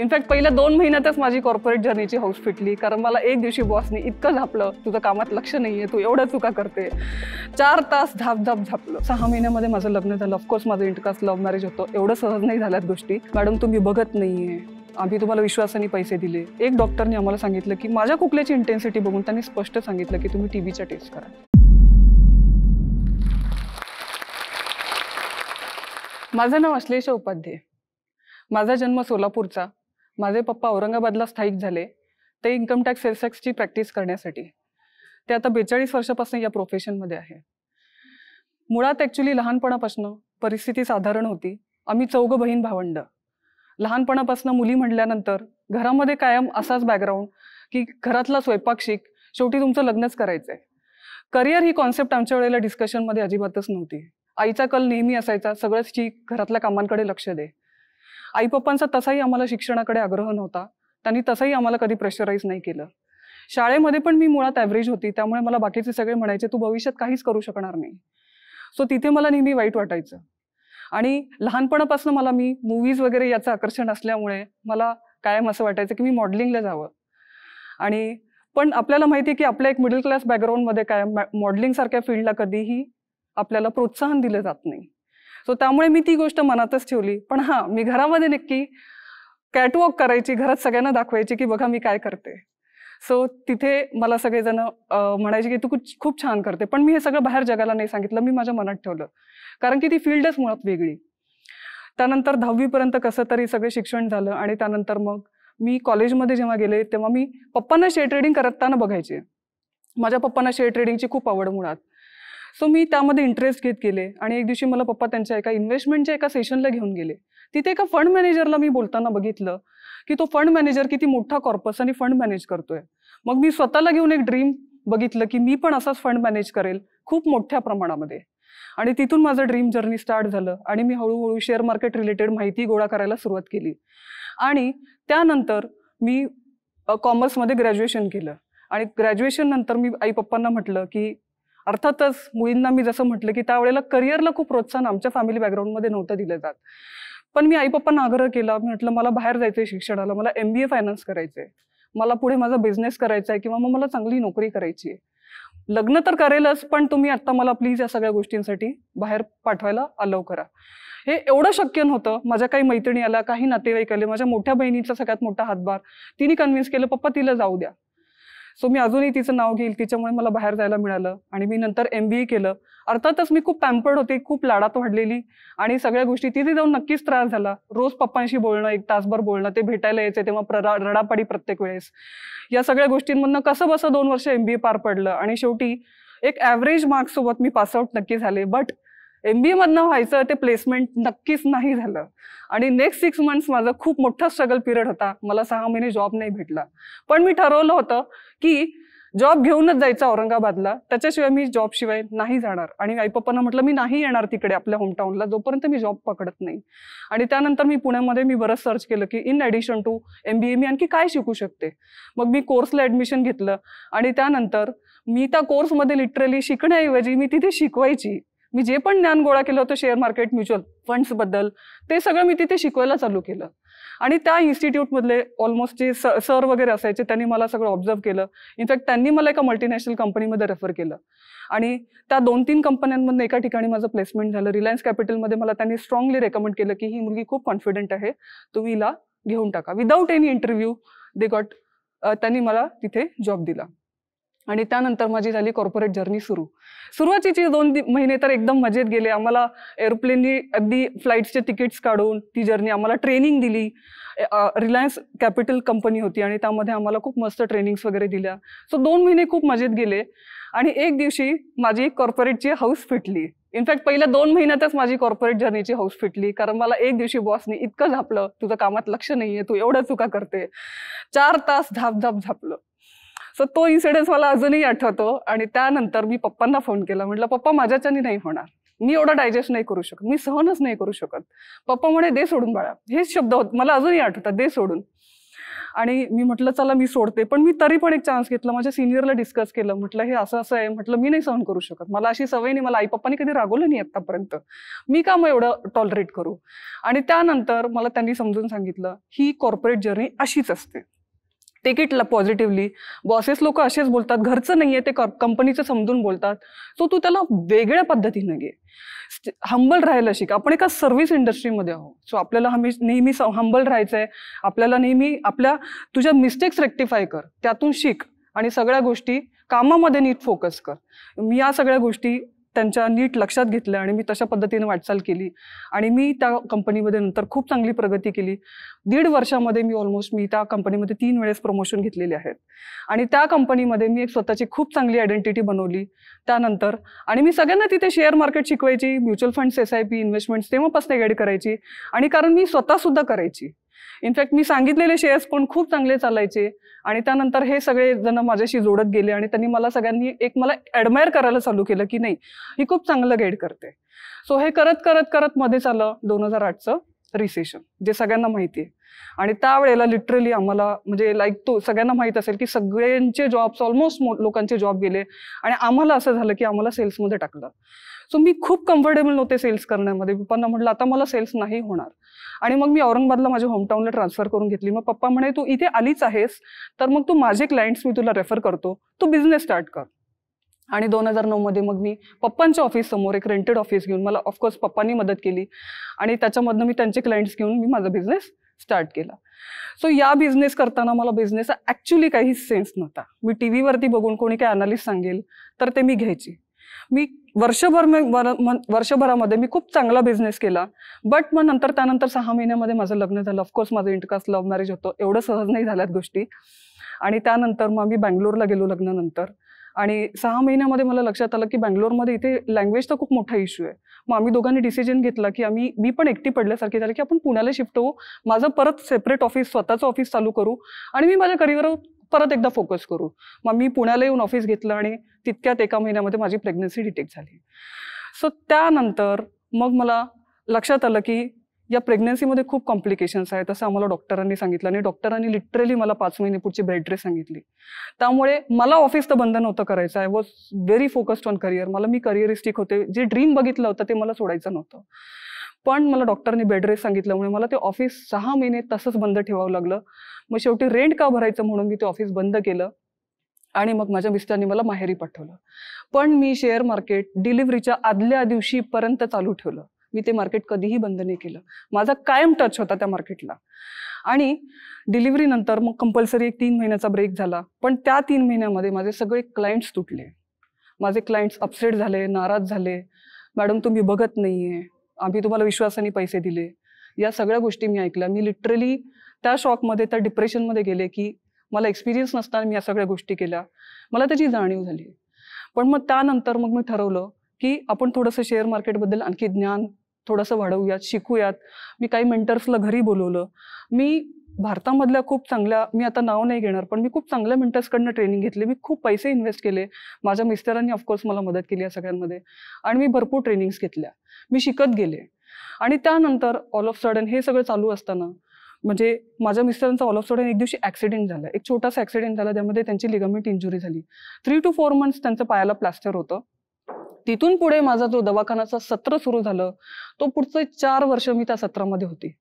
in fact पहिल्या दोन महिन्यातच माझी कॉर्पोरेट जर्नीची हाऊस फिटली कारण मला एक दिवशी बॉसनी इतकं झापलं तुझं कामात लक्ष नाहीये तू एवढं चुका करते चार तास धाप धाप झापलं सहा महिन्यामध्ये माझं लग्न झालं ऑफकोर्स माझं इंटरकास्ट लव्ह मॅरेज होतं एवढं सहज नाही झाल्यात गोष्टी मॅडम तुम्ही बघत नाहीये आम्ही तुम्हाला विश्वासाने पैसे दिले एक डॉक्टरने आम्हाला सांगितलं की माझ्या कुकल्याची इंटेन्सिटी बघून त्यांनी स्पष्ट सांगितलं की तुम्ही टीबीच्या टेस्ट करा माझं नाव अश्लेष उपाध्ये माझा जन्म सोलापूरचा माझे पप्पा औरंगाबादला स्थायिक झाले ते इन्कम टॅक्स सेल्सॅक्सची प्रॅक्टिस करण्यासाठी ते आता बेचाळीस वर्षापासून या प्रोफेशनमध्ये आहे मुळात ॲक्च्युली लहानपणापासून परिस्थिती साधारण होती आम्ही चौघ बहीण भावंड लहानपणापासून मुली म्हटल्यानंतर घरामध्ये कायम असाच बॅकग्राऊंड की घरातला स्वयंपाक शेवटी तुमचं लग्नच करायचं करिअर ही कॉन्सेप्ट आमच्या वेळेला डिस्कशनमध्ये अजिबातच नव्हती आईचा कल नेहमी असायचा सगळंच ठीक घरातल्या कामांकडे लक्ष दे आई पप्पांचा तसाही आम्हाला शिक्षणाकडे आग्रह नव्हता त्यांनी तसाही आम्हाला कधी प्रेशराईज नाही केलं शाळेमध्ये पण मी मुळात ॲव्हरेज होती त्यामुळे मला बाकीचे सगळे म्हणायचे तू भविष्यात काहीच करू शकणार नाही सो तिथे मला नेहमी वाईट वाटायचं आणि लहानपणापासून मला मी मूवीज वगैरे याचं आकर्षण असल्यामुळे मला कायम असं वाटायचं की मी मॉडेलिंगला जावं आणि पण आपल्याला माहिती आहे की आपल्या एक मिडल क्लास बॅकग्राऊंडमध्ये काय सारख्या फील्डला कधीही आपल्याला प्रोत्साहन दिलं जात नाही सो त्यामुळे मी ती गोष्ट मनातच ठेवली पण हां मी घरामध्ये नक्की कॅटवॉक करायची घरात सगळ्यांना दाखवायची की बघा मी काय करते सो तिथे मला सगळेजण म्हणायचे की तू खूप छान करते पण मी हे सगळं बाहेर जगाला नाही सांगितलं मी माझ्या मनात ठेवलं कारण की ती फील्डच मुळात वेगळी त्यानंतर दहावीपर्यंत कसं तरी सगळं शिक्षण झालं आणि त्यानंतर मग मी कॉलेजमध्ये जेव्हा गेले तेव्हा मी पप्पांना शेअर ट्रेडिंग करताना बघायचे माझ्या पप्पांना शेअर ट्रेडिंगची खूप आवड मुळात सो मी त्यामध्ये इंटरेस्ट घेत गेले आणि एक दिवशी मला पप्पा त्यांच्या एका इन्व्हेस्टमेंटच्या एका सेशनला घेऊन गेले तिथे एका फंड मॅनेजरला मी बोलताना बघितलं की तो फंड मॅनेजर किती मोठा कॉर्पस आणि फंड मॅनेज करतोय मग मी स्वतःला घेऊन एक ड्रीम बघितलं की मी पण असाच फंड मॅनेज करेल खूप मोठ्या प्रमाणामध्ये आणि तिथून माझं ड्रीम जर्नी स्टार्ट झालं आणि मी हळूहळू शेअर मार्केट रिलेटेड माहिती गोळा करायला सुरुवात केली आणि त्यानंतर मी कॉमर्समध्ये ग्रॅज्युएशन केलं आणि ग्रॅज्युएशन नंतर मी आई पप्पांना म्हटलं की अर्थातच मुलींना मी जसं म्हटलं की त्यावेळेला करिअरला खूप प्रोत्साहन आमच्या फॅमिली बॅकग्राऊंडमध्ये नव्हतं दिलं जात पण मी आई पप्पांना आग्रह केला म्हटलं मला बाहेर जायचंय शिक्षणाला मला एम बी ए फायनान्स करायचंय मला पुढे माझा बिझनेस करायचा आहे किंवा मग मला चांगली नोकरी करायची आहे लग्न तर करेलच पण तुम्ही आता मला प्लीज या सगळ्या गोष्टींसाठी बाहेर पाठवायला अलाव करा हे एवढं शक्य नव्हतं माझ्या काही मैत्रिणी आल्या काही नातेवाईक आले माझ्या मोठ्या बहिणीचा सगळ्यात मोठा हातभार तिने कन्व्हिन्स केलं पप्पा तिला जाऊ द्या सो मी अजूनही तिचं नाव घेईल तिच्यामुळे मला बाहेर जायला मिळालं आणि मी नंतर एम बी ए केलं अर्थातच मी खूप पॅम्पर्ड होते खूप लाडात वाढलेली आणि सगळ्या गोष्टी तिथे जाऊन नक्कीच त्रास झाला रोज पप्पांशी बोलणं एक तासभर बोलणं ते भेटायला यायचे तेव्हा रडापाडी प्रत्येक वेळेस या सगळ्या गोष्टींमधनं कसं बसं दोन वर्ष एमबीए पार पडलं आणि शेवटी एक ॲव्हरेज मार्क्ससोबत मी पासआउट नक्की झाले बट एम बी एमधनं व्हायचं ते प्लेसमेंट नक्कीच नाही झालं आणि नेक्स्ट सिक्स मंथ्स माझा खूप मोठा स्ट्रगल पिरियड होता मला सहा महिने जॉब नाही भेटला पण मी ठरवलं होतं की जॉब घेऊनच जायचं औरंगाबादला त्याच्याशिवाय मी जॉबशिवाय नाही जाणार आणि आई पप्पांना म्हटलं मी नाही येणार तिकडे आपल्या होमटाऊनला जोपर्यंत मी जॉब पकडत नाही आणि त्यानंतर मी पुण्यामध्ये मी बरंच सर्च केलं की in addition to M B A मी आणखी काय शिकू शकते मग मी कोर्सला ॲडमिशन घेतलं आणि त्यानंतर मी त्या कोर्समध्ये लिटरली शिकण्याऐवजी मी तिथे शिकवायची मी जे पण ज्ञान गोळा केलं होतं शेअर मार्केट म्युच्युअल फंड्सबद्दल ते सगळं मी तिथे शिकवायला चालू केलं आणि त्या इन्स्टिट्यूटमधले ऑलमोस्ट जे सर वगैरे असायचे त्यांनी मला सगळं ऑब्झर्व केलं इनफॅक्ट त्यांनी मला एका मल्टीनॅशनल कंपनीमध्ये रेफर केलं आणि त्या दोन तीन कंपन्यांमधून एका ठिकाणी माझं प्लेसमेंट झालं रिलायन्स कॅपिटलमध्ये मला त्यांनी स्ट्रॉंगली रेकमेंड केलं की ही मुलगी खूप कॉन्फिडंट आहे तुम्ही हिला घेऊन टाका without any interview they got त्यांनी मला तिथे जॉब दिला आणि त्यानंतर माझी झाली कॉर्पोरेट जर्नी सुरू सुरुवातीची दोन महिने तर एकदम मजेत गेले आम्हाला एरोप्लेननी अगदी फ्लाईटचे तिकीट्स काढून ती जर्नी आम्हाला ट्रेनिंग दिली रिलायन्स कॅपिटल कंपनी होती आणि त्यामध्ये आम्हाला खूप मस्त ट्रेनिंग्स वगैरे दिल्या सो दोन महिने खूप मजेत गेले आणि एक दिवशी माझी कॉर्पोरेटची हाऊस फिटली इनफॅक्ट पहिल्या दोन महिन्यातच माझी कॉर्पोरेट जर्नीची हाऊस फिटली कारण मला एक दिवशी बॉसनी इतकं झापलं तुझं कामात लक्ष नाहीये तू एवढं चुका करते चार तास झाप झाप झापलं सो तो इन्सिडेन्स मला अजूनही आठवतो आणि त्यानंतर मी पप्पांना फोन केला म्हटलं पप्पा माझ्याच्यानी नाही होणार मी एवढा डायजेस्ट नाही करू शकत मी सहनच नाही करू शकत पप्पा म्हणे दे सोडून बाळा हेच शब्द होत मला अजूनही आठवतात दे सोडून आणि मी म्हटलं चला मी सोडते पण मी तरी पण एक चान्स घेतला माझ्या सिनियरला डिस्कस केलं म्हटलं हे असं असं आहे म्हटलं मी नाही सहन करू शकत मला अशी सवय नाही मला आई पप्पानी कधी रागवलं नाही आतापर्यंत मी का मग एवढं टॉलरेट करू आणि त्यानंतर मला त्यांनी समजून सांगितलं ही कॉर्पोरेट जर्नी अशीच असते टेक इट पॉझिटिव्हली बॉसेस लोक असेच बोलतात घरचं नाही आहे ते कंपनीचं समजून बोलतात सो तू त्याला वेगळ्या पद्धतीनं घे हंबल राहायला शिक आपण एका सर्व्हिस इंडस्ट्रीमध्ये आहोत सो आपल्याला हमी नेहमी हंबल राहायचं आहे आपल्याला नेहमी आपल्या तुझ्या मिस्टेक्स रेक्टिफाय कर त्यातून शिक आणि सगळ्या गोष्टी कामामध्ये नीट फोकस कर मी या सगळ्या गोष्टी त्यांच्या नीट लक्षात घेतलं आणि मी तशा पद्धतीने वाटचाल केली आणि मी त्या कंपनीमध्ये नंतर खूप चांगली प्रगती केली दीड वर्षामध्ये मी ऑलमोस्ट मी त्या कंपनीमध्ये तीन वेळेस प्रमोशन घेतलेले आहेत आणि त्या कंपनीमध्ये मी एक स्वतःची खूप चांगली आयडेंटिटी बनवली त्यानंतर आणि मी सगळ्यांना तिथे शेअर मार्केट शिकवायची mutual funds S I P investments तेव्हापासून गाईड करायची आणि कारण मी स्वतःसुद्धा करायची इनफॅक्ट मी सांगितलेले शेअर्स पण खूप चांगले चालायचे आणि त्यानंतर हे सगळे जण माझ्याशी जोडत गेले आणि त्यांनी मला सगळ्यांनी एक मला ॲडमायर करायला चालू केलं की नाही ही खूप चांगलं गाईड करते सो हे करत करत करत मध्ये चाललं दोन हजार आठचं रिसेशन जे सगळ्यांना माहिती आहे आणि त्यावेळेला लिटरली आम्हाला म्हणजे लाईक तो सगळ्यांना माहीत असेल की सगळ्यांचे जॉब्स ऑलमोस्ट लोकांचे जॉब गेले आणि आम्हाला असं झालं की आम्हाला सेल्समध्ये टाकलं सो मी खूप कम्फर्टेबल नव्हते सेल्स करण्यामध्ये पप्पांना म्हटलं आता मला सेल्स नाही होणार आणि मग मी औरंगाबादला माझ्या होमटाऊनला ट्रान्सफर करून घेतली मग पप्पा म्हणे तू इथे आलीच आहेस तर मग तू माझे क्लायंट्स मी तुला रेफर करतो तू बिझनेस स्टार्ट कर आणि दोन हजार नऊमध्ये मग मी पप्पांच्या ऑफिससमोर एक रेंटेड ऑफिस घेऊन मला ऑफकोर्स पप्पांनी मदत केली आणि त्याच्यामधनं मी त्यांचे क्लायंट्स घेऊन मी माझा बिझनेस स्टार्ट केला सो so, या बिझनेस करताना मला बिझनेस ॲक्च्युली काही सेन्स नव्हता मी टी व्हीवरती बघून कोणी काही अनालिस्ट सांगेल तर ते मी घ्यायची मी वर्षभर वर्षभरामध्ये मी खूप चांगला बिझनेस केला बट मग नंतर त्यानंतर सहा महिन्यामध्ये माझं लग्न झालं ऑफकोर्स माझं इंटरकास्ट लव्ह मॅरेज होतं एवढं सहज नाही झाल्यात गोष्टी आणि त्यानंतर मग मी बँगलोरला गेलो लग्नानंतर आणि सहा महिन्यामध्ये मला लक्षात आलं की बँगलोरमध्ये इथे लँग्वेजचा खूप मोठा इश्यू आहे मग आम्ही दोघांनी डिसिजन घेतला की आम्ही मी पण एकटी पडल्यासारखे झाले की आपण पुण्याला शिफ्ट होऊ माझं परत सेपरेट ऑफिस स्वतःचं ऑफिस चालू करू आणि मी माझ्या करिअरवर परत एकदा फोकस करू मग मी पुण्याला येऊन ऑफिस घेतलं आणि तितक्यात एका महिन्यामध्ये माझी प्रेग्नन्सी डिटेक्ट झाली सो त्यानंतर मग मला लक्षात आलं की या प्रेग्नन्सीमध्ये खूप कॉम्प्लिकेशन्स आहेत असं आम्हाला डॉक्टरांनी सांगितलं आणि डॉक्टरांनी लिटरली मला पाच महिने पुढची बेड रेस्ट सांगितली त्यामुळे मला ऑफिस तर बंद नव्हतं करायचं I was very focused on career मला मी करिअरिस्टिक होते जे ड्रीम बघितलं होतं ते मला सोडायचं नव्हतं पण मला डॉक्टरने बेड रेस्ट सांगितल्यामुळे मला ते ऑफिस सहा महिने तसंच बंद ठेवावं लागलं मग शेवटी रेंट का भरायचं म्हणून मी ते ऑफिस बंद केलं आणि मग माझ्या मिस्टरनी मला माहेरी पाठवलं पण मी शेअर मार्केट डिलिव्हरीच्या आदल्या दिवशीपर्यंत चालू ठेवलं मी ते मार्केट कधीही बंद नाही केलं माझा कायम टच होता त्या मार्केटला आणि डिलिव्हरीनंतर मग कंपल्सरी एक तीन महिन्याचा ब्रेक झाला पण त्या तीन महिन्यामध्ये माझे सगळे क्लायंट्स तुटले माझे क्लायंट्स अपसेट झाले नाराज झाले मॅडम तुम्ही बघत नाही आहे आम्ही तुम्हाला विश्वासाने पैसे दिले या सगळ्या गोष्टी मी ऐकल्या मी लिटरली त्या शॉकमध्ये त्या डिप्रेशनमध्ये गेले की मला एक्सपिरियन्स नसताना मी या सगळ्या गोष्टी केल्या मला त्याची जाणीव झाली पण मग त्यानंतर मग मी ठरवलं की आपण थोडंसं शेअर मार्केटबद्दल आणखी ज्ञान थोडंसं वाढवूयात शिकूयात मी काही मेंटर्सला घरी बोलवलं मी भारतामधल्या खूप चांगल्या मी आता नाव नाही घेणार पण मी खूप चांगल्या मेंटर्सकडनं ट्रेनिंग घेतली मी खूप पैसे इन्व्हेस्ट केले माझ्या मिस्टरांनी ऑफकोर्स मला मदत केली या सगळ्यांमध्ये आणि मी भरपूर ट्रेनिंग्स घेतल्या मी शिकत गेले आणि त्यानंतर ऑल ऑफ सडन हे सगळं चालू असताना म्हणजे माझ्या मिस्टरांचा ऑल ऑफ सडन एक दिवशी ॲक्सिडेंट झाला एक छोटासा ॲक्सिडेंट झाला त्यामध्ये त्यांची लिगामेंट इंजुरी झाली थ्री टू फोर मंथ्स त्यांचं पायाला प्लास्टर होतं तिथून पुढे माझा जो दवाखान्याचा सत्र सुरू झालं तो पुढचे चार वर्ष मी त्या सत्रामध्ये होती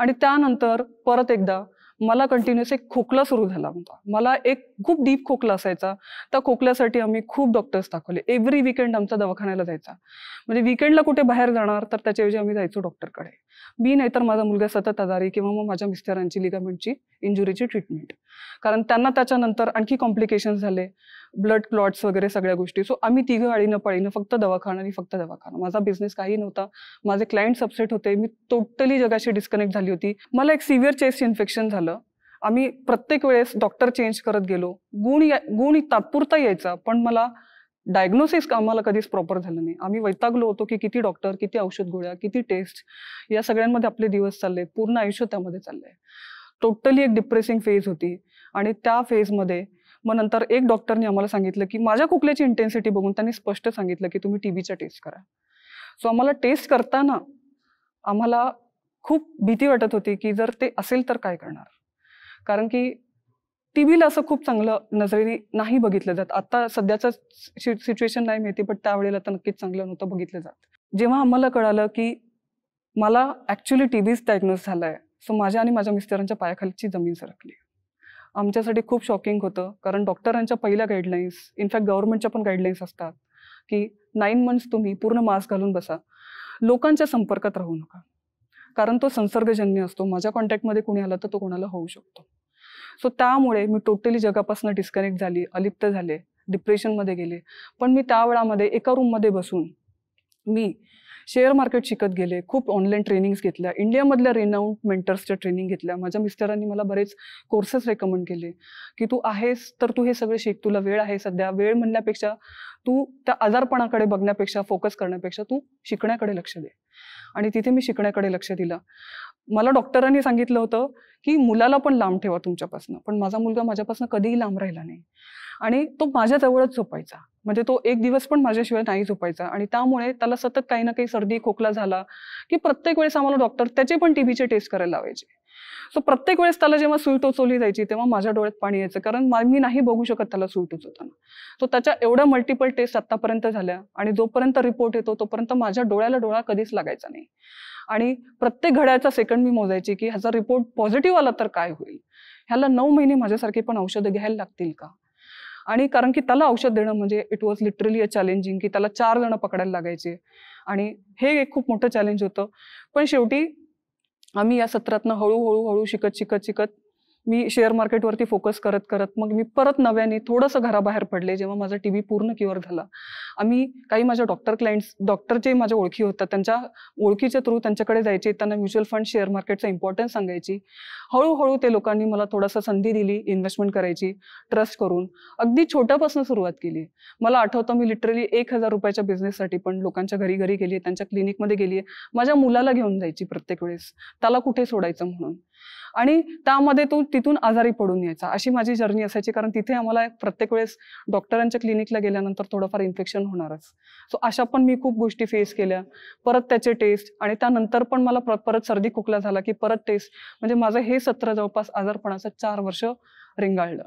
आणि त्यानंतर परत एकदा मला कंटिन्युअस एक खोकला सुरू झाला होता मला एक खूप डीप खोकला असायचा त्या खोकल्यासाठी आम्ही खूप डॉक्टर्स दाखवले एव्हरी विकेंड आमचा दवाखान्याला जायचा म्हणजे विकेंडला कुठे बाहेर जाणार तर त्याच्याऐवजी आम्ही जायचो डॉक्टरकडे मी नाहीतर माझा मुलगा सतत आजारी किंवा मग माझ्या मिस्टरांची लिगामेंटची इंजुरीची ट्रीटमेंट कारण त्यांना त्याच्यानंतर आणखी कॉम्प्लिकेशन झाले ब्लड क्लॉट्स वगैरे सगळ्या गोष्टी सो आम्ही तिघं आळीनं पाळीनं फक्त दवाखाना आणि फक्त दवाखाना माझा बिझनेस काही नव्हता माझे क्लायंट्स अपसेट होते मी टोटली जगाशी डिस्कनेक्ट झाली होती मला एक सिव्हिअर चेस्ट इन्फेक्शन झालं आम्ही प्रत्येक वेळेस डॉक्टर चेंज करत गेलो गुण या गुण तात्पुरता यायचा पण मला डायग्नोसिस आम्हाला कधीच प्रॉपर झालं नाही आम्ही वैतागलो होतो की किती डॉक्टर किती औषध गोळ्या किती टेस्ट या सगळ्यांमध्ये आपले दिवस चालले पूर्ण आयुष्य त्यामध्ये चाललंय टोटली एक डिप्रेसिंग फेज होती आणि त्या फेजमध्ये मग नंतर एक डॉक्टरने आम्हाला सांगितलं की माझ्या खोकल्याची इंटेन्सिटी बघून त्यांनी स्पष्ट सांगितलं की तुम्ही टीबीच्या टेस्ट करा सो आम्हाला टेस्ट करताना आम्हाला खूप भीती वाटत होती की जर ते असेल तर काय करणार कारण की टीबीला असं खूप चांगलं नजरेने नाही बघितलं जात आता सध्याचं सिच्युएशन नाही माहिती पण त्यावेळेला तर नक्कीच चांगलं नव्हतं बघितलं जात जेव्हा आम्हाला कळालं की मला actually T diagnose diagnose so माझ्या आणि माझ्या मिस्टरांच्या पायाखालीची जमीन सरकली आमच्यासाठी खूप शॉकिंग होतं कारण डॉक्टरांच्या पहिल्या गाईडलाईन्स इनफॅक्ट गव्हर्नमेंटच्या पण गाईडलाईन्स असतात की नाईन मंथ्स तुम्ही पूर्ण मास्क घालून बसा लोकांच्या संपर्कात राहू नका कारण तो संसर्गजन्य असतो माझ्या कॉन्टॅक्टमध्ये कोणी आला तर तो कोणाला होऊ शकतो सो त्यामुळे मी टोटली जगापासून डिस्कनेक्ट झाली अलिप्त झाले डिप्रेशनमध्ये गेले पण मी त्या वेळामध्ये एका रूममध्ये बसून मी शेअर मार्केट शिकत गेले खूप ऑनलाईन ट्रेनिंग्स घेतल्या इंडियामधल्या रेनाऊंड मेंटर्सच्या ट्रेनिंग घेतल्या माझ्या मिस्टरांनी मला बरेच कोर्सेस रेकमेंड केले की तू आहेस तर तू हे सगळं शिक तुला वेळ आहे सध्या वेळ म्हणण्यापेक्षा तू त्या आजारपणाकडे बघण्यापेक्षा फोकस करण्यापेक्षा तू शिकण्याकडे लक्ष दे आणि तिथे मी शिकण्याकडे लक्ष दिलं मला डॉक्टरांनी सांगितलं होतं की मुलाला पण लांब ठेवा तुमच्यापासून पण माझा मुलगा माझ्यापासून कधीही लांब राहिला नाही आणि तो माझ्या जवळच झोपायचा म्हणजे तो एक दिवस पण माझ्याशिवाय नाही झोपायचा आणि त्यामुळे त्याला सतत काही ना काही सर्दी खोकला झाला की प्रत्येक वेळेस आम्हाला डॉक्टर त्याचे पण टीबीचे टेस्ट करायला लावायचे सो प्रत्येक वेळेस त्याला जेव्हा सुई टोचवली जायची तेव्हा माझ्या डोळ्यात पाणी यायचं कारण मी नाही बघू शकत त्याला सुई टोचवताना सो त्याच्या एवढ्या मल्टिपल टेस्ट आतापर्यंत झाल्या आणि जोपर्यंत रिपोर्ट येतो तोपर्यंत माझ्या डोळ्याला डोळा कधीच लागायचा नाही आणि प्रत्येक घड्याचा सेकंड मी मोजायची की ह्याचा रिपोर्ट पॉझिटिव्ह आला तर काय होईल ह्याला नऊ महिने माझ्यासारखे पण औषधं घ्यायला लागतील का आणि कारण की त्याला औषध देणं म्हणजे it was literally a challenging की त्याला चार जण पकडायला लागायचे आणि हे एक खूप मोठं चॅलेंज होतं पण शेवटी आम्ही या सत्रातनं हळूहळू हळू शिकत शिकत शिकत मी शेअर मार्केटवरती फोकस करत करत मग मी परत नव्याने थोडंसं घराबाहेर पडले जेव्हा माझा टी पूर्ण क्युअर झाला आम्ही काही माझ्या डॉक्टर क्लायंट्स डॉक्टरचे माझ्या ओळखी होतात त्यांच्या ओळखीच्या थ्रू त्यांच्याकडे जायचे त्यांना म्युच्युअल फंड शेअर मार्केटचा इम्पॉर्टन्स सांगायची हळूहळू ते लोकांनी मला थोडासा संधी दिली इन्व्हेस्टमेंट करायची ट्रस्ट करून अगदी छोट्यापासून सुरुवात केली मला आठवतं मी लिटरली एक हजार रुपयाच्या बिझनेससाठी पण लोकांच्या घरी घरी गेली त्यांच्या क्लिनिकमध्ये गेली माझ्या मुलाला घेऊन जायची प्रत्येक वेळेस त्याला कुठे सोडायचं म्हणून आणि त्यामध्ये तो तिथून आजारी पडून यायचा अशी माझी जर्नी असायची कारण तिथे आम्हाला प्रत्येक वेळेस डॉक्टरांच्या क्लिनिकला गेल्यानंतर थोडंफार इन्फेक्शन होणारच सो अशा पण मी खूप गोष्टी फेस केल्या परत त्याचे टेस्ट आणि त्यानंतर पण मला परत सर्दी खोकला झाला की परत टेस्ट म्हणजे माझं हे सत्र जवळपास आजारपणाचं चार वर्ष रिंगाळलं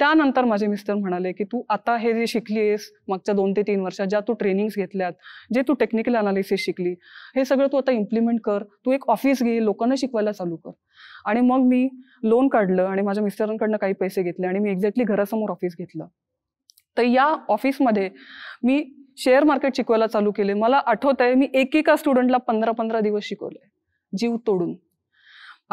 त्यानंतर माझे मिस्टर म्हणाले की तू आता हे जे शिकली आहेस मागच्या दोन ते तीन वर्षात ज्या तू ट्रेनिंग्स घेतल्यात जे तू टेक्निकल अनालिसिस शिकली हे सगळं तू आता इम्प्लिमेंट कर तू एक ऑफिस घे लोकांना शिकवायला चालू कर आणि मग मी लोन काढलं आणि माझ्या मिस्टरांकडनं काही पैसे घेतले आणि मी एक्झॅक्टली घरासमोर ऑफिस घेतलं तर या ऑफिसमध्ये मी शेअर मार्केट शिकवायला चालू केले मला आठवत आहे मी एकेका स्टुडंटला पंधरा पंधरा दिवस शिकवले जीव तोडून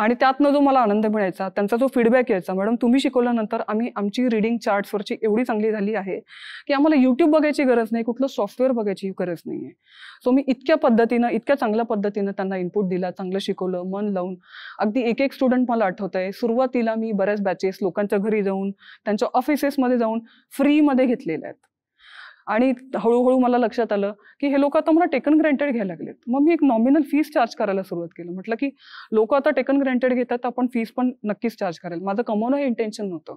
आणि त्यातनं जो मला आनंद मिळायचा त्यांचा जो फीडबॅक यायचा मॅडम तुम्ही शिकवल्यानंतर आम्ही आमची रिडिंग चार्ट्सवरची एवढी चांगली झाली आहे की आम्हाला यूट्यूब बघायची गरज नाही कुठलं सॉफ्टवेअर बघायची गरज नाही आहे सो मी इतक्या पद्धतीनं इतक्या चांगल्या पद्धतीनं त्यांना इनपुट दिला चांगलं शिकवलं मन लावून अगदी एक एक स्टुडंट मला आठवत आहे सुरुवातीला मी बऱ्याच बॅचेस लोकांच्या घरी जाऊन त्यांच्या ऑफिसेसमध्ये जाऊन फ्रीमध्ये घेतलेल्या आहेत आणि हळूहळू मला लक्षात आलं की हे लोक आता मला टेकन ग्रँटेड घ्यायला लागलेत मग मी एक नॉमिनल फीस चार्ज करायला सुरुवात केलं म्हटलं की लोक आता टेकन ग्रँटेड घेतात तर आपण फीस पण नक्कीच चार्ज करेल माझं कमवणं हे इंटेन्शन नव्हतं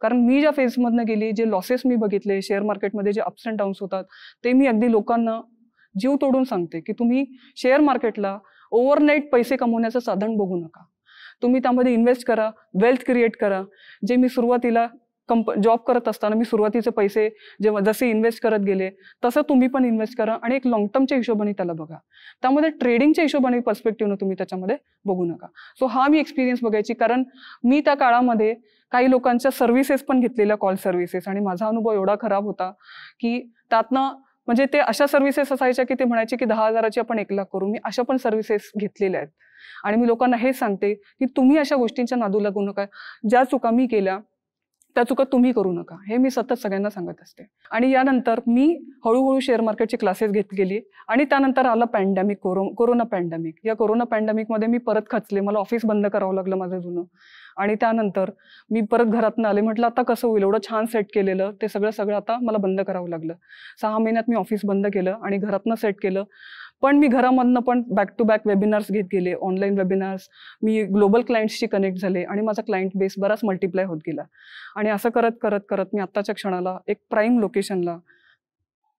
कारण मी ज्या फेजमधनं गेली जे लॉसेस मी बघितले शेअर मार्केटमध्ये जे अप्स अँड डाऊन्स होतात ते मी अगदी लोकांना जीव तोडून सांगते की तुम्ही शेअर मार्केटला ओव्हरनाईट पैसे कमवण्याचं साधन बघू नका तुम्ही त्यामध्ये इन्व्हेस्ट करा वेल्थ क्रिएट करा जे मी सुरुवातीला कंप जॉब करत असताना मी सुरुवातीचे पैसे जेव्हा जसे इन्व्हेस्ट करत गेले तसं तुम्ही पण इन्व्हेस्ट करा आणि एक लॉंग टर्मच्या हिशोबाने त्याला बघा त्यामध्ये ट्रेडिंगच्या हिशोबाने पर्स्पेक्टिव्हनं तुम्ही त्याच्यामध्ये बघू नका सो हा मी एक्सपिरियन्स बघायची कारण मी त्या काळामध्ये काही लोकांच्या सर्व्हिसेस पण घेतलेल्या कॉल सर्व्हिसेस आणि माझा अनुभव एवढा खराब होता की त्यातनं म्हणजे ते अशा सर्व्हिसेस असायच्या की ते म्हणायचे की दहा हजाराची आपण एक लाख करू मी अशा पण सर्व्हिसेस घेतलेल्या आहेत आणि मी लोकांना हे सांगते की तुम्ही अशा गोष्टींच्या नादू लागू नका ज्या चुका मी केल्या त्या चुका तुम्ही करू नका हे मी सतत सगळ्यांना सांगत असते आणि यानंतर मी हळूहळू शेअर मार्केटचे क्लासेस घेत गेली आणि त्यानंतर आला पॅन्डेमिक कोरो कोरोना पॅन्डेमिक या कोरोना पॅन्डेमिकमध्ये मी परत खचले मला ऑफिस बंद करावं लागलं माझं जुनं आणि त्यानंतर मी परत घरातनं आले म्हटलं आता कसं होईल एवढं छान सेट केलेलं ते सगळं सगळं आता मला बंद करावं लागलं सहा महिन्यात मी ऑफिस बंद केलं आणि घरातनं सेट केलं पण मी घरामधनं पण बॅक टू बॅक वेबिनार्स घेत गेले ऑनलाईन वेबिनार्स मी ग्लोबल क्लायंट्सशी कनेक्ट झाले आणि माझा क्लायंट बेस बराच मल्टिप्लाय होत गेला आणि असं करत करत करत मी आत्ताच्या क्षणाला एक प्राईम लोकेशनला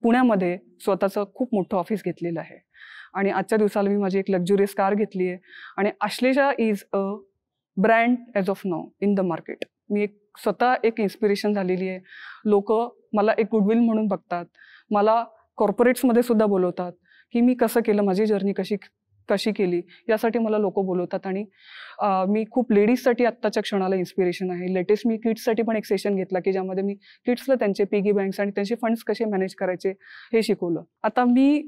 पुण्यामध्ये स्वतःचं खूप मोठं ऑफिस घेतलेलं आहे आणि आजच्या दिवसाला मी माझी एक लक्झुरियस कार घेतली आहे आणि Ashlesha is a brand as of now in the market मी एक स्वतः एक इन्स्पिरेशन झालेली आहे लोक मला एक गुडविल म्हणून बघतात मला कॉर्पोरेट्समध्ये सुद्धा बोलवतात की मी कसं केलं माझी जर्नी कशी कशी केली यासाठी मला लोक बोलवतात आणि मी खूप लेडीजसाठी आत्ताच्या क्षणाला इन्स्पिरेशन आहे लेटेस्ट मी किड्ससाठी पण एक सेशन घेतला की ज्यामध्ये मी किड्सला त्यांचे पिगी बँक्स आणि त्यांचे फंड्स कसे मॅनेज करायचे हे शिकवलं आता मी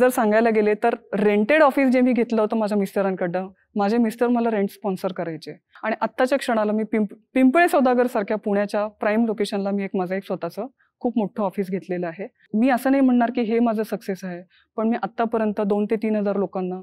जर सांगायला गेले तर रेंटेड ऑफिस जे मी घेतलं होतं माझ्या मिस्टरांकडं माझे मिस्टर मला रेंट स्पॉन्सर करायचे आणि आत्ताच्या क्षणाला मी पिंप पिंपळे सौदागर सारख्या पुण्याच्या प्राईम लोकेशनला मी एक माझं एक स्वतःचं खूप मोठं ऑफिस घेतलेलं आहे मी असं नाही म्हणणार की हे माझं सक्सेस आहे पण मी आत्तापर्यंत दोन ते तीन हजार लोकांना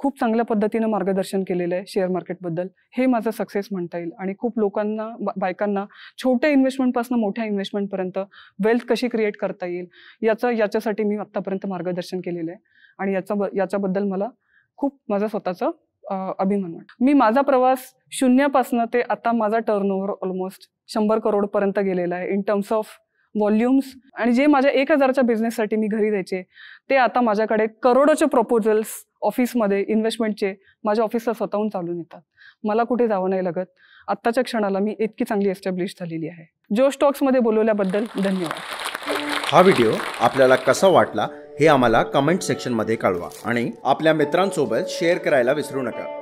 खूप चांगल्या पद्धतीनं मार्गदर्शन केलेलं आहे शेअर मार्केटबद्दल हे माझं सक्सेस म्हणता येईल आणि खूप लोकांना बायकांना छोट्या इन्व्हेस्टमेंटपासून मोठ्या इन्व्हेस्टमेंटपर्यंत वेल्थ कशी क्रिएट करता येईल याचं याच्यासाठी मी आत्तापर्यंत मार्गदर्शन केलेलं आहे आणि याचा याच्याबद्दल मला खूप माझं स्वतःचं अभिमान वाटतं मी माझा प्रवास शून्यापासून ते आता माझा टर्नओव्हर ऑलमोस्ट शंभर करोडपर्यंत गेलेला आहे इन टर्म्स ऑफ व्हॉल्युम्स आणि जे माझ्या एक हजारच्या बिझनेससाठी मी घरी द्यायचे ते आता माझ्याकडे करोडोचे प्रपोजल्स ऑफिसमध्ये इन्व्हेस्टमेंटचे माझ्या ऑफिसला स्वतःहून चालून येतात मला कुठे जावं नाही लागत आत्ताच्या क्षणाला मी इतकी चांगली एस्टॅब्लिश झालेली आहे जो स्टॉक्समध्ये बोलवल्याबद्दल धन्यवाद हा व्हिडिओ आपल्याला कसा वाटला हे आम्हाला कमेंट सेक्शनमध्ये कळवा आणि आपल्या मित्रांसोबत शेअर करायला विसरू नका